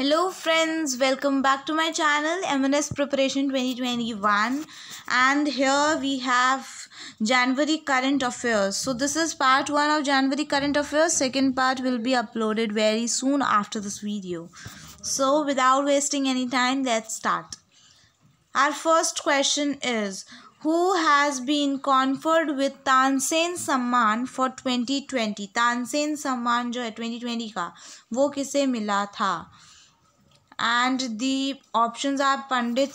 Hello friends welcome back to my channel M N S preparation twenty twenty one and here we have January current affairs so this is part one of January current affairs second part will be uploaded very soon after this video so without wasting any time let's start our first question is Who has been conferred with Tansen Samman for 2020? Tansen Samman जो है 2020 का वो किसे मिला था and the options are Pandit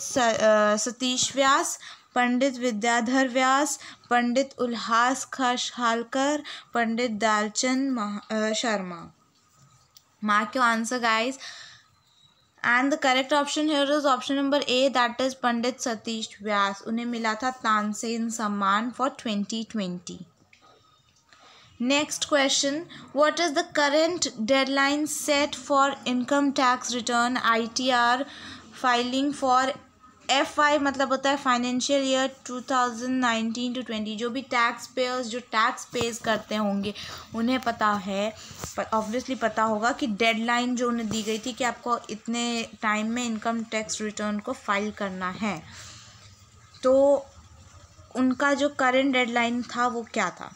Satish Vyas Pandit Vidyadhar Vyas Pandit Ulhas खश Pandit Dalchand Sharma mark your answer guys and the correct option here is option number A that is Pandit Satish Vyas उन्हें मिला था Tansen Samman for twenty twenty next question what is the current deadline set for income tax return ITR filing for F I मतलब होता है financial year two thousand nineteen to twenty जो भी tax payers जो tax pays करते होंगे उन्हें पता है ऑब्वियसली पता होगा कि डेडलाइन जो उन्हें दी गई थी कि आपको इतने टाइम में इनकम टैक्स रिटर्न को फाइल करना है तो उनका जो करेंट डेडलाइन था वो क्या था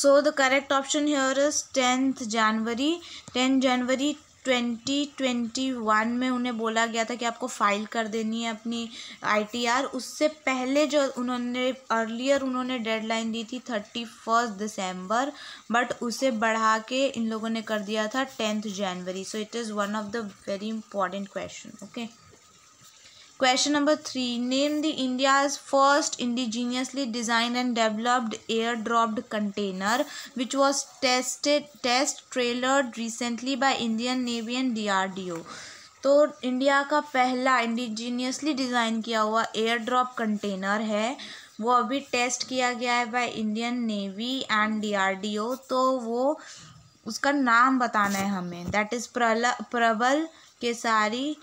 so the correct option here is 10th January twenty January 2021 में उन्हें बोला गया था कि आपको फाइल कर देनी है अपनी आईटीआर उससे पहले जो उन्होंने अर्लियर उन्होंने डेडलाइन दी थी थर्टी फर्स्ट दिसंबर बट उसे बढ़ा के इन लोगों ने कर दिया था tenth January so it is one of the very important question okay question number three name the India's first indigenously design and developed air dropped container which was tested test trailer recently by Indian Navy and D R D O तो India का पहला indigenously design किया हुआ air drop container है वो अभी test किया गया है by Indian Navy and D D R O तो वो उसका नाम बताना है हमें दैट इज़ प्रल प्रबल Khesari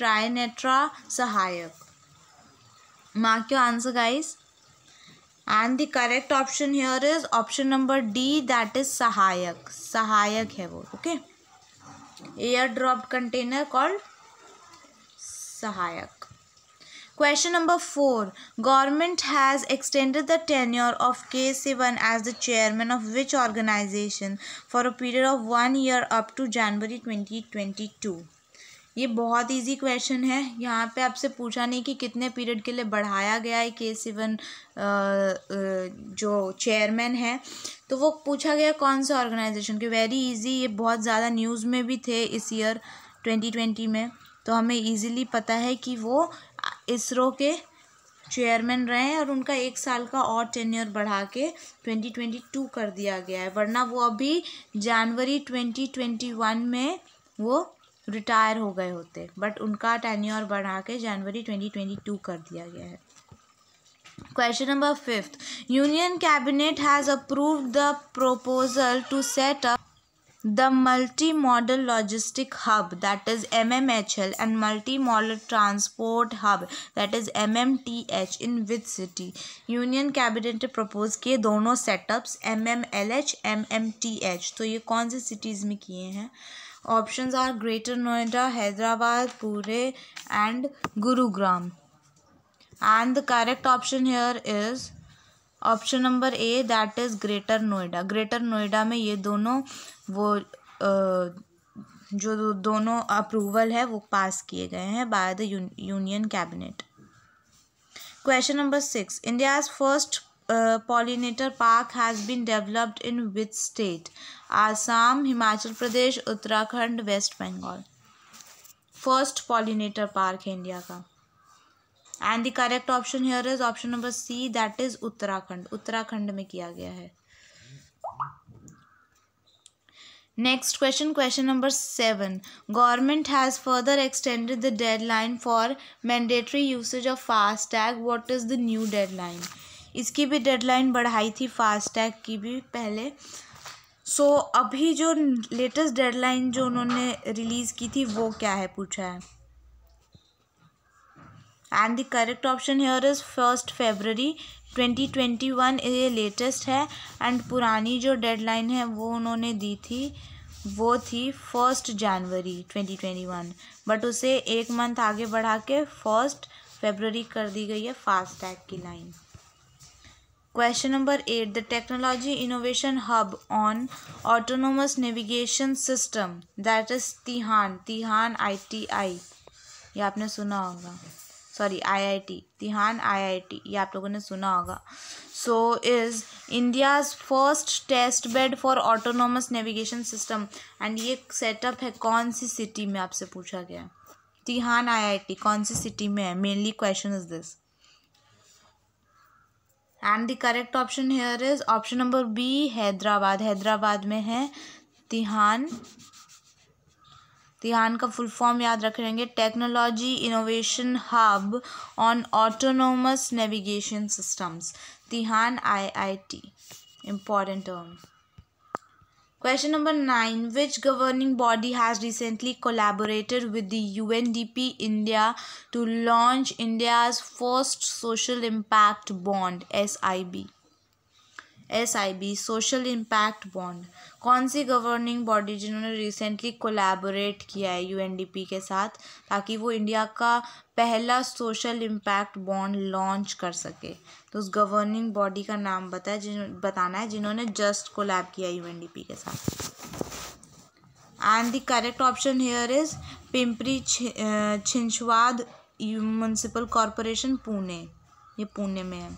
Trinetra Sahayak. Mark your answer guys. And the correct option here is option number D that is Sahayak. Sahayak hai wo, okay. Air dropped container called Sahayak. Question number 4. Government has extended the tenure of K. Sivan as the chairman of which organization for a period of one year up to January 2022? ये बहुत easy question है यहाँ पे आपसे पूछा नहीं कि कितने पीरियड के लिए बढ़ाया गया है के सिवन जो चेयरमैन है तो वो पूछा गया कौन सा ऑर्गेनाइजेशन के वेरी इजी ये बहुत ज़्यादा न्यूज़ में भी थे इस ईयर ट्वेंटी ट्वेंटी में तो हमें इजीली पता है कि वो इसरो के चेयरमैन रहे हैं और उनका एक साल का और ईयर बढ़ा के ट्वेंटी ट्वेंटी टू कर दिया गया है वरना वो अभी जनवरी ट्वेंटी ट्वेंटी वन में वो रिटायर हो गए होते बट उनका टेन्योर बढ़ा के जनवरी टू कर दिया गया है question number fifth union cabinet has approve the proposal to set up the multi model logistic hub that is M M H L and multi model transport hub that is M M T H in with city union cabinet ने propose किए दोनों setups M M L H M M T H तो ये कौन से cities में किए हैं option are greater Noida Hyderabad पूरे and Gurugram and the correct option here is option number A that is greater Noida greater Noida में ये दोनों वो जो दोनों अप्रूवल है वो पास किए गए हैं by the union cabinet question number six India's first pollinator park has been developed in with state Assam Himachal Pradesh Uttarakhand West Bengal first pollinator park है इंडिया का and the correct option here is option number C that is Uttarakhand Uttarakhand में किया गया है next question question number seven government has further extended the deadline for mandatory usage of FASTag what is the new deadline इसकी भी deadline बढ़ाई थी FASTag की भी पहले सो so, अभी जो लेटेस्ट डेडलाइन जो उन्होंने रिलीज़ की थी वो क्या है पूछा है and the correct option here is first February twenty twenty one ये लेटेस्ट है एंड पुरानी जो डेडलाइन है वो उन्होंने दी थी वो थी first January twenty twenty one but उसे एक मंथ आगे बढ़ा के फर्स्ट फेबररी कर दी गई है फास्टैग की line at the technology innovation hub on autonomous navigation system that is TiHAN TiHAN I T I ये आपने सुना होगा सॉरी आईआईटी तिहान आईआईटी ये आप लोगों ने सुना होगा so is India's first test bed for autonomous navigation system and ये सेटअप है कौन सी सिटी में आपसे पूछा गया तिहान टी कौन सी सिटी में है mainly question is this and the correct option here is option number B Hyderabad Hyderabad में है तिहान तिहान का फुल फॉर्म याद रखेंगे technology innovation hub on autonomous navigation systems TiHAN IIT important term Question number 9. Which governing body has recently collaborated with the UNDP India to launch India's first social impact bond SIB? S I B social impact bond कौन सी governing body जिन्होंने recently collaborate किया है P के साथ ताकि वो India का पहला सोशल इम्पैक्ट बॉन्ड लॉन्च कर सके तो उस गवर्निंग बॉडी का नाम बताए जिन बताना है जिन्होंने जस्ट कोलैब किया पी के साथ and the correct option here is Pimpri Ch municipal corporation Pune ये पुणे में है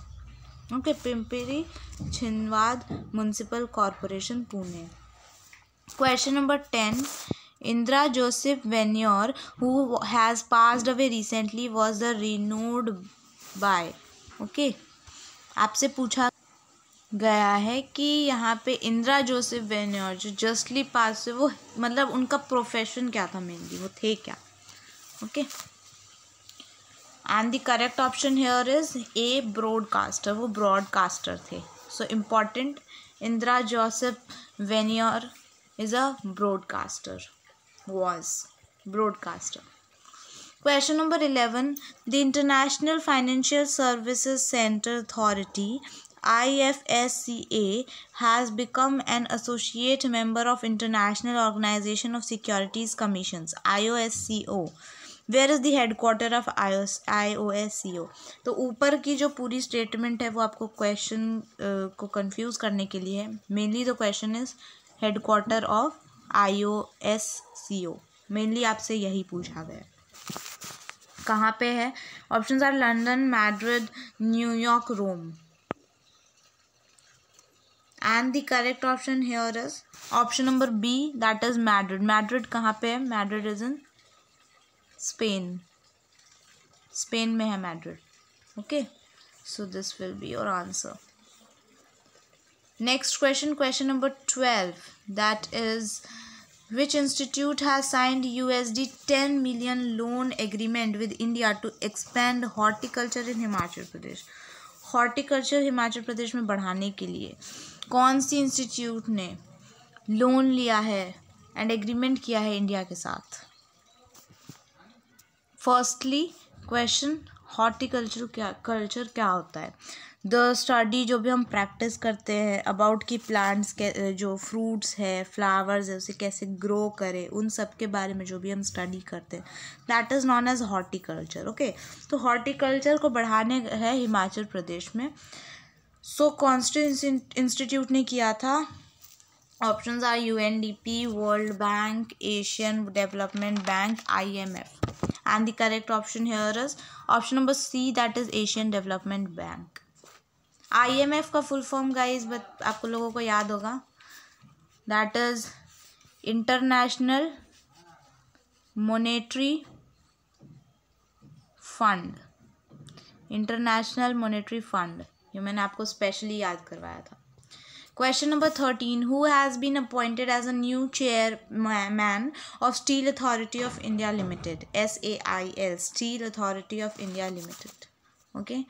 okay Pimpri Chinchwad municipal corporation Pune question number ten Indira Joseph Venniyoor who has passed away recently was the renowned by okay आपसे पूछा गया है कि यहाँ पे इंदिरा जोसेफ वेन्योर जो जस्टली पास वो मतलब उनका प्रोफेशन क्या था मेनली वो थे क्या okay okay? And the correct option here is A. Broadcaster. Broadcaster वो ब्रॉडकास्टर थे so important Indira Joseph Venniyoor is a broadcaster was Question number 11 The International Financial Services Center Authority IFSCA has become an associate member of International Organization of Securities Commissions IOSCO where is the headquarter of I I O S C O तो ऊपर की जो पूरी statement है वो आपको question uh, को confuse करने के लिए है mainly the question is headquarter of I O S C O mainly आपसे यही पूछा गया कहाँ पे है option are London Madrid New York Rome and the correct option here is option number B that is Madrid Madrid कहाँ पे है Madrid is in Spain Spain में है Madrid okay so this will be your answer next question question number twelve that is which institute has signed U S D ten million loan agreement with India to expand horticulture in Himachal Pradesh horticulture Himachal Pradesh में बढ़ाने के लिए कौन सी institute ने loan लिया है and agreement किया है इंडिया के साथ फर्स्टली क्वेश्चन हॉर्टिकल्चर क्या कल्चर क्या होता है द स्टडी जो भी हम प्रैक्टिस करते हैं अबाउट की प्लांट्स के जो फ्रूट्स है फ्लावर्स है उसे कैसे ग्रो करें उन सब के बारे में जो भी हम स्टडी करते हैं that is known as horticulture okay तो हॉर्टिकल्चर को बढ़ाने है हिमाचल प्रदेश में सो कॉन्स्टेंट इंस्टीट्यूट ने किया था ऑप्शन आर पी World Bank Asian Development Bank I M F and the correct option here is option number C that is Asian Development Bank. IMF का फुल फॉर्म गाइज बट आपको लोगों को याद होगा that is International Monetary Fund International Monetary Fund ये मैंने आपको specially याद करवाया था Question number 13. Who has been appointed as a new chairman of Steel Authority of India Limited? SAIL, Steel Authority of India Limited. Okay.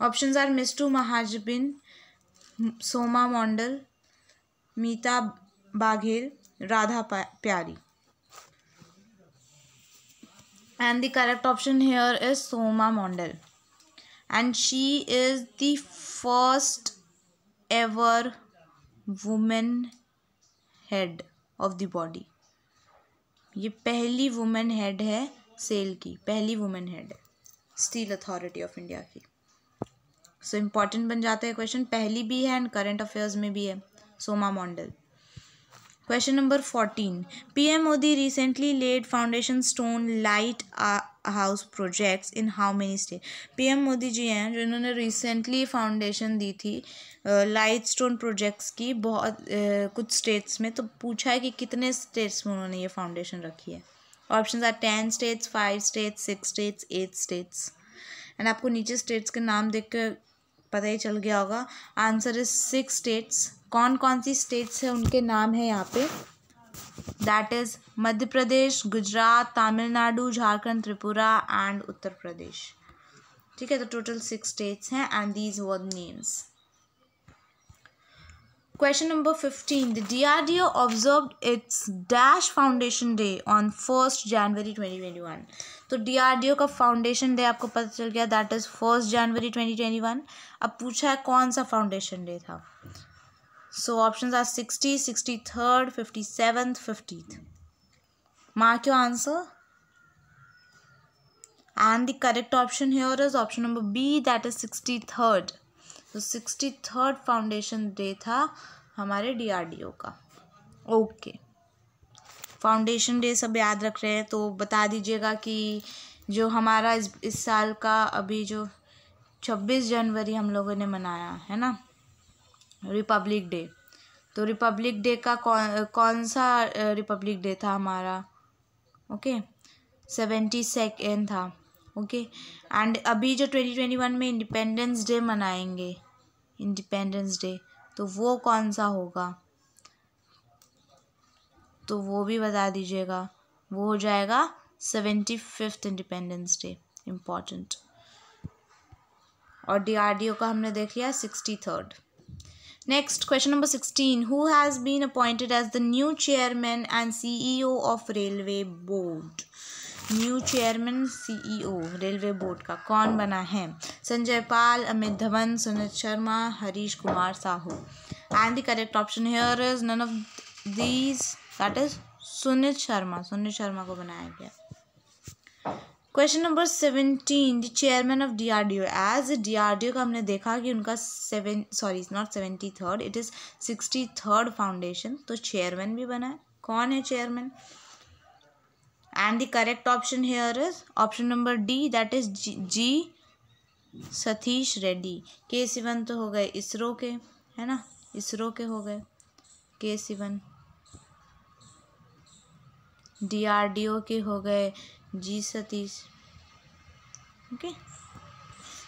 Options are Mr. Mahajbin, Soma Mondal, Meeta Baghel, Radha Pyari. And the correct option here is Soma Mondal. And she is the first ever women head of the body ये पहली women head है SAIL की पहली women head Steel Authority of India की so so, important बन जाता है question पहली भी है एंड करंट अफेयर्स में भी है Soma Mondal question number fourteen PM Modi recently laid foundation stone light house projects in how many state PM Modi ji हैं जिन्होंने रिसेंटली फाउंडेशन दी थी लाइट स्टोन प्रोजेक्ट्स की बहुत कुछ स्टेट्स में तो पूछा है कि कितने स्टेट्स में उन्होंने ये फाउंडेशन रखी है option are ten states five states six states eight states and आपको नीचे स्टेट्स के नाम देख कर पता ही चल गया होगा आंसर इज सिक्स स्टेट्स कौन कौन सी स्टेट्स हैं उनके नाम है यहाँ पे that is Madhya Pradesh Gujarat Tamil Nadu Jharkhand Tripura and Uttar Pradesh ठीक है तो टोटल सिक्स स्टेट्स हैं and these were names question number fifteen the D R D observe its dash foundation day on first January twenty twenty one तो डी आर डी का foundation day आपको पता चल गया that is first January twenty twenty one अब पूछा है कौन सा फाउंडेशन डे था सो option sixty sixty third fifty 63rd, fiftieth mark your answer and the correct option here is option number B that is sixty third तो sixty third foundation day था हमारे DRDO का ओके फाउंडेशन डे सब याद रख रहे हैं तो बता दीजिएगा कि जो हमारा इस इस साल का अभी जो छब्बीस जनवरी हम लोगों ने मनाया है ना रिपब्लिक डे तो रिपब्लिक डे का कौन कौन सा रिपब्लिक डे था हमारा ओके सेवेंटी सेकेंड था ओके एंड अभी जो ट्वेंटी ट्वेंटी वन में इंडिपेंडेंस डे मनाएंगे इंडिपेंडेंस डे तो वो कौन सा होगा तो वो भी बता दीजिएगा वो हो जाएगा seventy fifth independence day important और डी का हमने देख लिया sixty third Next, question number 16. Who has been appointed as the new chairman and CEO of Railway Board? New chairman C E O railway board का कौन बना है Sanjay Pal Amit Dhawan Sunit Sharma Harish Kumar Sahu and the correct option here is none of these that is Suneet Sharma Suneet Sharma को बनाया गया question number seventeen the chairman of D R D O as D R D O का हमने देखा कि उनका seven sorry is not seventy third it is sixty third foundation तो chairman भी बना है कौन है chairman and the correct option here is option number D that is G Satheesh Reddy K Sivan तो हो गए इसरो के है ना इसरो के हो गए के सिवन ओ के हो गए G Satheesh okay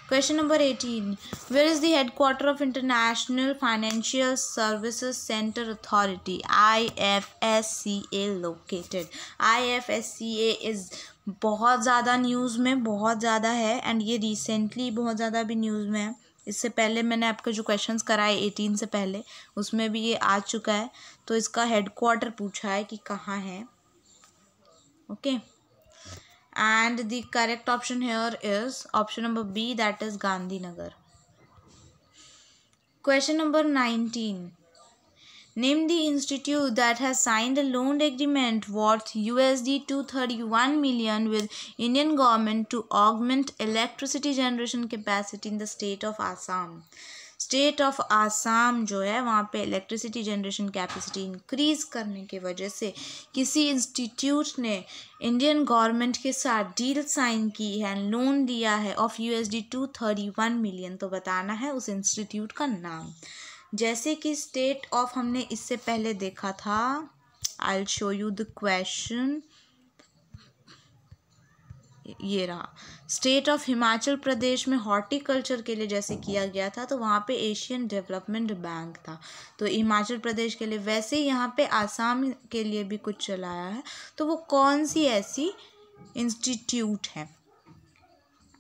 question number eighteen where is the quarter of International Financial Services Centre Authority I F S C A located I F S C A is बहुत ज़्यादा न्यूज़ में बहुत ज़्यादा है एंड ये रिसेंटली बहुत ज़्यादा भी न्यूज़ में है इससे पहले मैंने आपके जो क्वेश्चंस कराए एटीन से पहले उसमें भी ये आ चुका है तो इसका हेड क्वार्टर पूछा है कि कहाँ है okay okay. and the correct option here is option number B that is Gandhinagar. Question number 19. Name the institute that has signed a loan agreement worth USD 231 million with Indian government to augment electricity generation capacity in the state of Assam. State of Assam जो है वहाँ पे electricity generation capacity increase करने के वजह से किसी institute ने इंडियन गवर्नमेंट के साथ डील साइन की है लोन दिया है of U S D two thirty one million तो बताना है उस इंस्टीट्यूट का नाम जैसे कि स्टेट ऑफ हमने इससे पहले देखा था I show you the question ये रहा स्टेट ऑफ हिमाचल प्रदेश में हॉर्टिकल्चर के लिए जैसे किया गया था तो वहाँ पे एशियन डेवलपमेंट बैंक था तो हिमाचल प्रदेश के लिए वैसे ही यहाँ पे आसाम के लिए भी कुछ चलाया है तो वो कौन सी ऐसी इंस्टीट्यूट है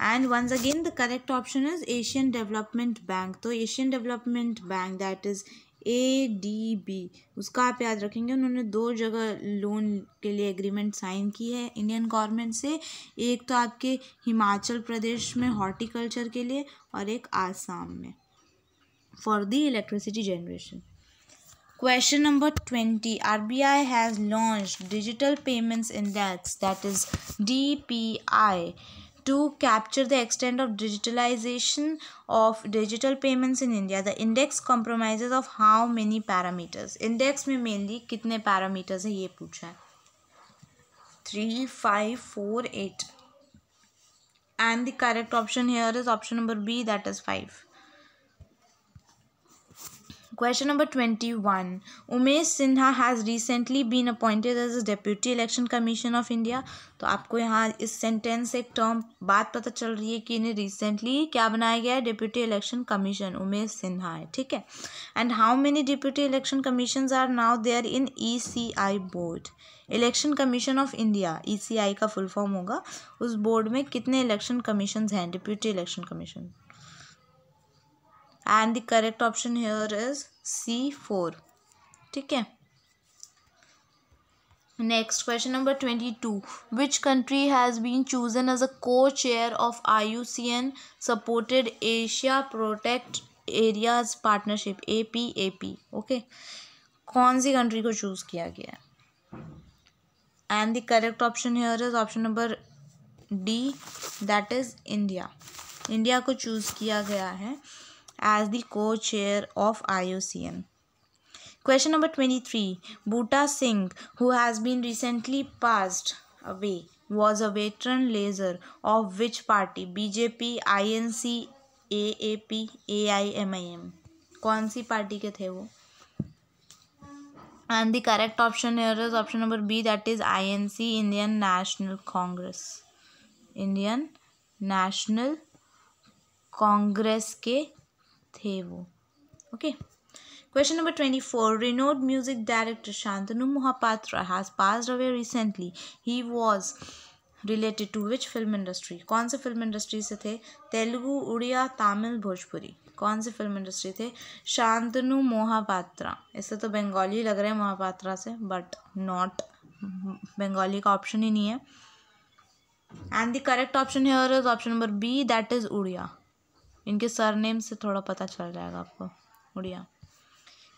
and once again the correct option is Asian Development Bank तो Asian Development Bank that is A D B उसका आप याद रखेंगे उन्होंने दो जगह लोन के लिए एग्रीमेंट साइन की है इंडियन गवर्नमेंट से एक तो आपके हिमाचल प्रदेश में हॉर्टिकल्चर के लिए और एक आसाम में for the electricity generation question number twenty R B I has launch digital payments index that is D P I to capture the extent of digitalization of digital payments in India. The index compromises of how many parameters. Index में mainly कितने parameters है ये पूछा है three five four eight and the correct option here is option number B that is five. Question number 21. Umesh Sinha has recently been appointed as a Deputy Election Commission of India. तो आपको यहाँ इस sentence एक term बात पता चल रही है कि इन्हें रिसेंटली क्या बनाया गया है deputy election commission Umesh Sinha है ठीक है and how many deputy election commission are now there in E C I board election commission of India E C I का फुल फॉर्म होगा उस बोर्ड में कितने इलेक्शन कमीशन हैं deputy election commission and the correct option here is C four ठीक है next question number twenty two which country has been chosen as a को chair of I U C N supported Asia protect areas partnership A P A P okay कौन सी country को choose किया गया है and the correct option here is option number D that is India India को choose किया गया है as the co-chair of IOCN. Question number twenty-three. Bhuta Singh, who has been recently passed away, was a veteran laser of which party? BJP, INC, AAP, AIMIM. कौन सी party के थे वो and the correct option here is option number b that is inc indian national congress indian national Congress के थे वो okay question number twenty four renowned music director Shantanu Mohapatra has pass away recently he was related to which film industry कौन से film industry से थे तेलुगु उड़िया तमिल भोजपुरी कौन से film industry थे शांतनु मोहापात्रा ऐसे तो बंगाली लग रहे हैं मोहापात्रा से बट नॉट बंगाली का ऑप्शन ही नहीं है एंड द करेक्ट ऑप्शन है और option number B that is Odia इनके सरनेम से थोड़ा पता चल जाएगा आपको Odia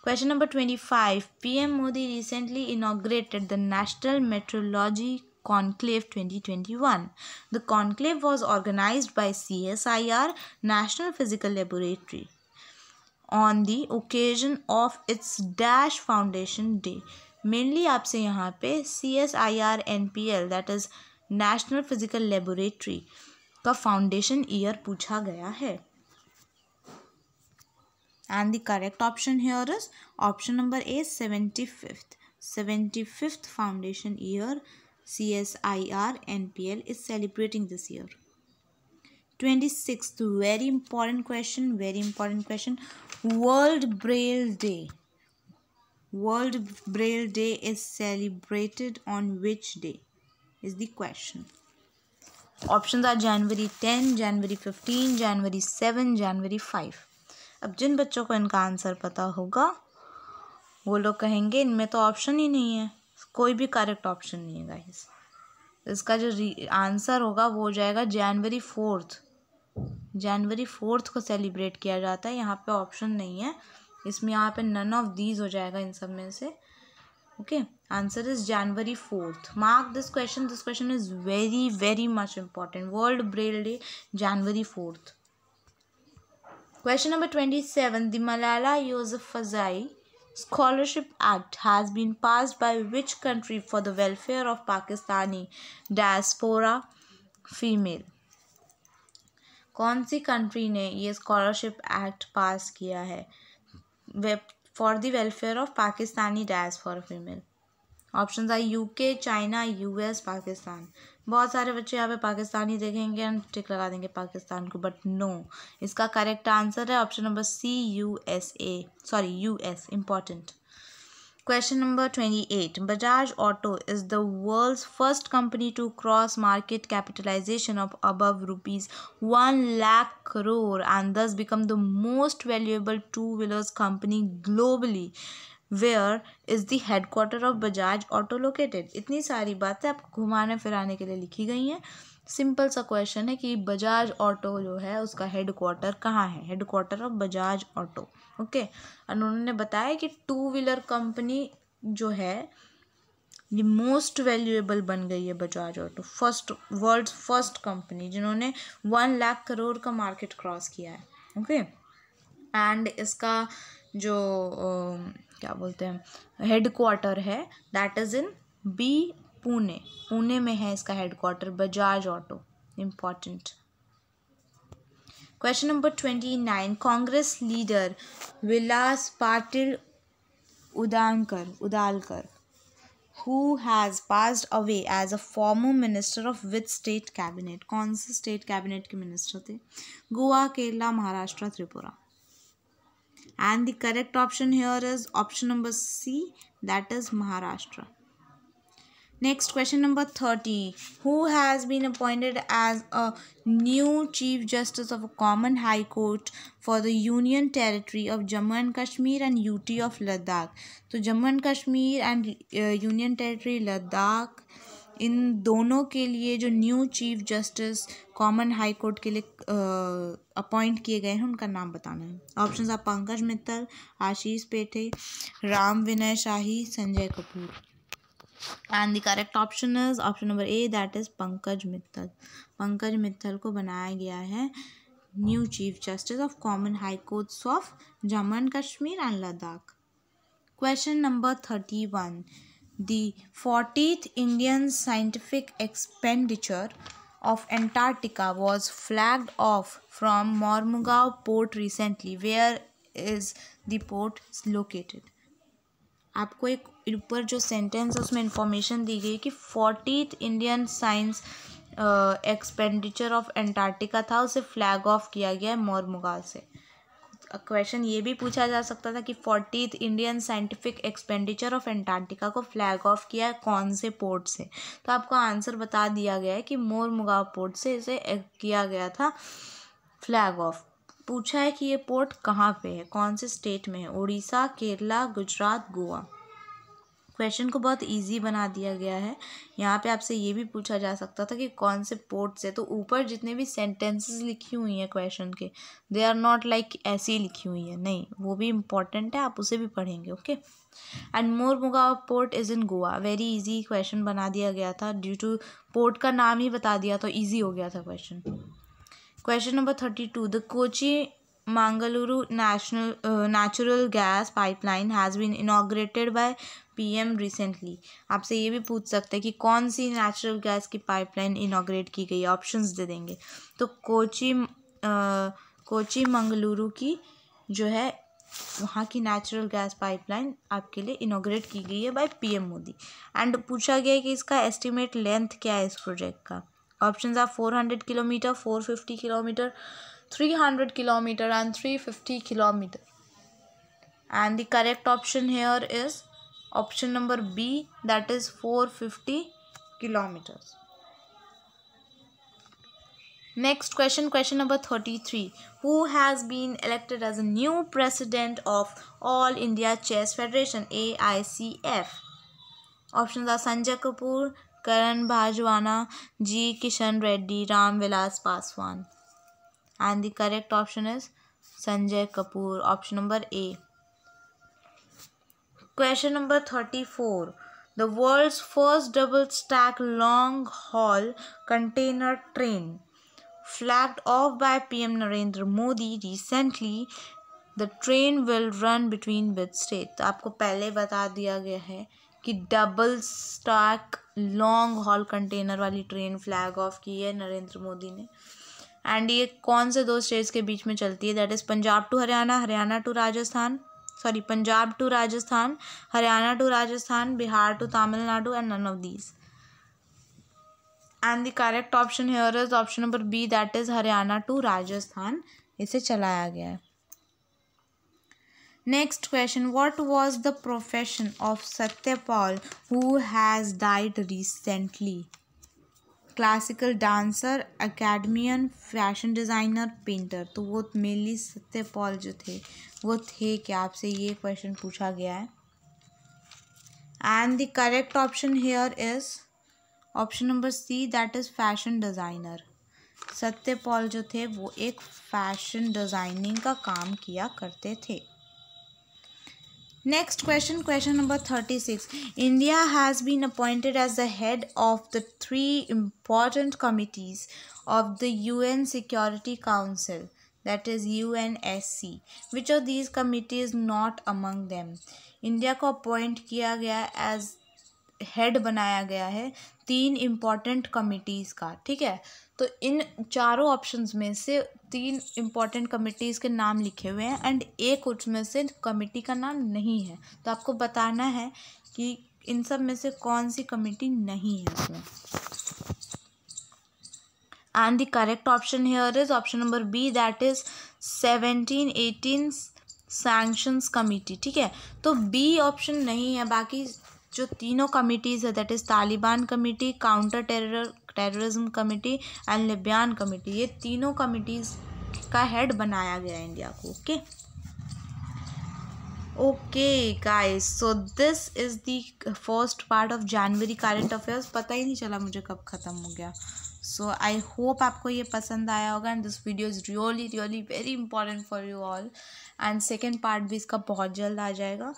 question number twenty five M Modi recently inaugurated the national metrology conclave twenty twenty one the conclave was organise by C S I R national physical laboratory on the occasion of its dash foundation day mainly आपसे यहाँ पे C S I R N P L that is national physical laboratory का foundation year पूछा गया है and the correct option here is option number A 75th 75th foundation year CSIR NPL is celebrating this year 26th very important question very important question World Braille Day World Braille Day is celebrated on which day is the question options are January 10 January 15 January 7 January 5 अब जिन बच्चों को इनका answer पता होगा वो लोग कहेंगे इनमें तो ऑप्शन ही नहीं है कोई भी करेक्ट ऑप्शन नहीं है गाइस इसका जो आंसर होगा वो हो जाएगा जनवरी फोर्थ जनवरी फोर्थ को सेलिब्रेट किया जाता है यहाँ पे ऑप्शन नहीं है इसमें यहाँ पे नन ऑफ दीज हो जाएगा इन सब में से okay answer is January fourth mark this question this question is very very much important World Braille Day January fourth Question number 27. The Malala Yousafzai Scholarship Act has been passed by which country for the welfare of Pakistani diaspora female? कौन सी country ने ये scholarship act पास किया है for the welfare of Pakistani डायस for female option are UK China US Pakistan बहुत सारे बच्चे यहाँ पे पाकिस्तानी देखेंगे एंड टिक लगा देंगे पाकिस्तान को बट नो इसका करेक्ट आंसर है option number C U S A sorry U S important question number twenty eight Bajaj Auto is the world first company to cross market capitalisation of अब rupees one lakh crore and thus become the most valuable two wheelers company globally where is the quarter of Bajaj Auto located इतनी सारी बातें आपको घुमाने फिराने के लिए लिखी गई हैं सिंपल सा क्वेश्चन है कि बजाज ऑटो जो है उसका हेड क्वार्टर कहाँ है headquarter of Bajaj Auto okay उन्होंने बताया कि टू व्हीलर कंपनी जो है ये मोस्ट वैल्यूएबल बन गई है Bajaj Auto first world first company जिन्होंने वन लाख करोड़ का मार्केट क्रॉस किया है ओके okay? एंड इसका जो uh, क्या बोलते हैं हेड क्वार्टर है that is in B Pune Pune में है इसका headquarter Bajaj Auto important question number twenty nine Congress leader Vilas Patil Undalkar Undalkar who has passed away as a former minister of which state cabinet कौन से स्टेट कैबिनेट के मिनिस्टर थे Goa Kerala Maharashtra Tripura and the correct option here is option number C that is Maharashtra. Next question number 30. Who has been appointed as a new Chief Justice of a Common High Court for the Union Territory of Jammu and Kashmir and UT of Ladakh? so तो Jammu and Kashmir and union territory Ladakh इन दोनों के लिए जो new chief justice common high court के लिए appoint किए गए हैं उनका नाम बताना है ऑप्शन आप Pankaj Mittal Ashish Pethe Ram Vinay Shahi Sanjay Kapoor and the correct option is option number A that is Pankaj Mittal Pankaj Mittal को बनाया गया है new chief justice of common high courts of Jammu and Kashmir and Ladakh question number thirty one the fortieth Indian scientific expenditure of Antarctica was flagged off from Mormugao port recently. Where is the port located? आपको एक ऊपर जो sentence है उसमें information दी गई कि fortieth Indian science expenditure of Antarctica था उसे फ्लैग ऑफ किया गया है मोरमुगा से क्वेश्चन ये भी पूछा जा सकता था कि fortieth Indian scientific expenditure of Antarctica को फ्लैग ऑफ किया कौन से पोर्ट से तो आपका आंसर बता दिया गया है कि मोर मुगाव पोर्ट से इसे किया गया था फ्लैग ऑफ पूछा है कि ये पोर्ट कहाँ पे है कौन से स्टेट में है उड़ीसा केरला गुजरात गोवा क्वेश्चन को बहुत इजी बना दिया गया है यहाँ पे आपसे ये भी पूछा जा सकता था कि कौन से पोर्ट से तो ऊपर जितने भी सेंटेंसेस लिखी हुई हैं क्वेश्चन के दे आर नॉट लाइक ऐसी ही लिखी हुई है नहीं वो भी इम्पॉर्टेंट है आप उसे भी पढ़ेंगे okay and Mormugao port is in Goa very easy question बना दिया गया था ड्यू टू पोर्ट का नाम ही बता दिया तो ईजी हो गया था question question number thirty two the Kochi Mangaluru national uh, natural gas pipeline has been inaugurated by PM recently आपसे ये भी पूछ सकते हैं कि कौन सी नेचुरल गैस की पाइपलाइन इनाग्रेट की गई ऑप्शंस दे देंगे तो कोची आ, uh, कोची मंगलुरु की जो है वहाँ की नेचुरल गैस पाइपलाइन आपके लिए इनाग्रेट की गई है बाय पीएम मोदी एंड पूछा गया है कि इसका एस्टिमेट लेंथ क्या है इस प्रोजेक्ट का Options are 400 kilometer, 450 kilometer, 300 kilometer and 350 kilometer. And the correct option here is option number B that is 450 kilometers. Next question, question number 33. Who has been elected as a new president of All India Chess Federation, AICF? Options are Sanjay Kapoor, Karan Bhajwana G Kishan Reddy Ram Vilas Paswan and the correct option is Sanjay Kapoor option number A question number thirty four the world first double stack long haul container train flagged off by PM Narendra Modi recently the train will run between with state तो आपको पहले बता दिया गया है कि double stack long haul container वाली train flag off की है नरेंद्र मोदी ने एंड ये कौन से दो स्टेट्स के बीच में चलती है that is Punjab to Haryana Haryana to Rajasthan sorry Punjab to Rajasthan Haryana to Rajasthan Bihar to Tamil Nadu and none of these and the correct option here is option number B that is Haryana to Rajasthan इसे चलाया गया है next question What was the profession of Satyapal who has died recently? Classical dancer academician fashion designer painter तो वो mainly Satyapal जो थे वो थे क्या आपसे ये क्वेश्चन पूछा गया है and the correct option here is option number C that is fashion designer Satyapal जो थे वो एक फैशन डिज़ाइनिंग का काम किया करते थे Next question, question number 36. India has been appointed as the head of the three important committees of the UN Security Council, that is UNSC. Which of these committees not among them? India को appoint किया गया as head बनाया गया है तीन important committees का ठीक है तो इन चारों ऑप्शंस में से तीन इम्पॉर्टेंट कमिटीज़ के नाम लिखे हुए हैं एंड एक उसमें से कमेटी का नाम नहीं है तो आपको बताना है कि इन सब में से कौन सी कमेटी नहीं है इसमें and the correct option here is option number B that is seventeen eighteen sanctions committee ठीक है तो बी ऑप्शन नहीं है बाकी जो तीनों कमिटीज़ है that is Taliban committee counter terror terrorism committee and Libyan committee ये तीनों कमिटीज़ का हेड बनाया गया इंडिया को okay okay guys so this is the first part of January current affairs पता ही नहीं चला मुझे कब ख़त्म हो गया सो आई होप आपको ये पसंद आया होगा and this video is really really very important for you all and second part भी इसका बहुत जल्द आ जाएगा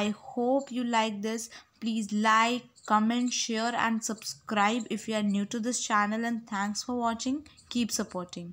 I hope you like this please like comment share and subscribe if you are new to this channel and thanks for watching keep supporting